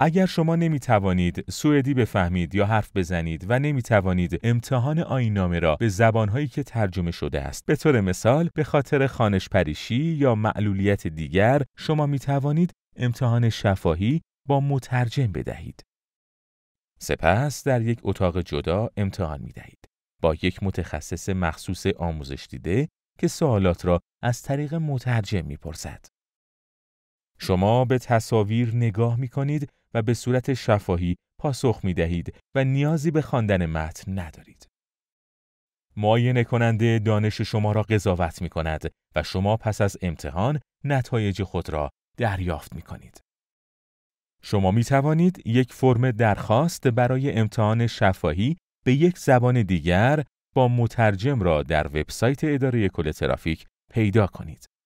اگر شما نمی توانید سوئدی بفهمید یا حرف بزنید و نمی توانید امتحان آینامه را به زبانهایی که ترجمه شده است به طور مثال به خاطر خانش پریشی یا معلولیت دیگر شما می توانید امتحان شفاهی با مترجم بدهید سپس در یک اتاق جدا امتحان می دهید با یک متخصص مخصوص آموزش دیده که سوالات را از طریق مترجم می پرسد. شما به تصاویر نگاه می کنید و به صورت شفاهی پاسخ می دهید و نیازی به خواندن متن ندارید. معاینه کننده دانش شما را قضاوت می کند و شما پس از امتحان نتایج خود را دریافت می کنید. شما می توانید یک فرم درخواست برای امتحان شفاهی به یک زبان دیگر با مترجم را در وبسایت اداره کل ترافیک پیدا کنید.